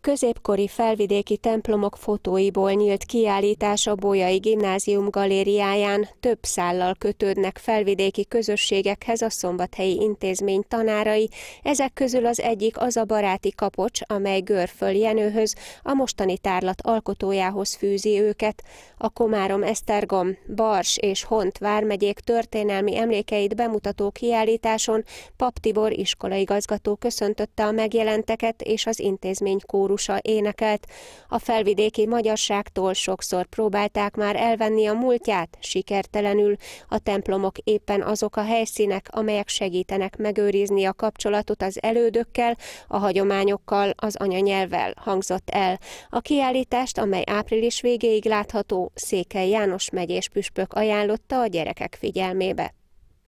középkori felvidéki templomok fotóiból nyílt kiállítás a Bolyai Gimnázium galériáján több szállal kötődnek felvidéki közösségekhez a szombathelyi intézmény tanárai, ezek közül az egyik az a baráti kapocs, amely Görföl Jenőhöz, a mostani tárlat alkotójához fűzi őket. A Komárom Esztergom, Bars és Hont vármegyék történelmi emlékeit bemutató kiállításon Pap Tibor iskolaigazgató köszöntötte a megjelenteket és az intézmény kórusát kórusa énekelt, a felvidéki magyarságtól sokszor próbálták már elvenni a múltját, sikertelenül a templomok éppen azok a helyszínek, amelyek segítenek megőrizni a kapcsolatot az elődökkel, a hagyományokkal, az anyanyelvvel hangzott el. A kiállítást, amely április végéig látható, Székely János megyés püspök ajánlotta a gyerekek figyelmébe.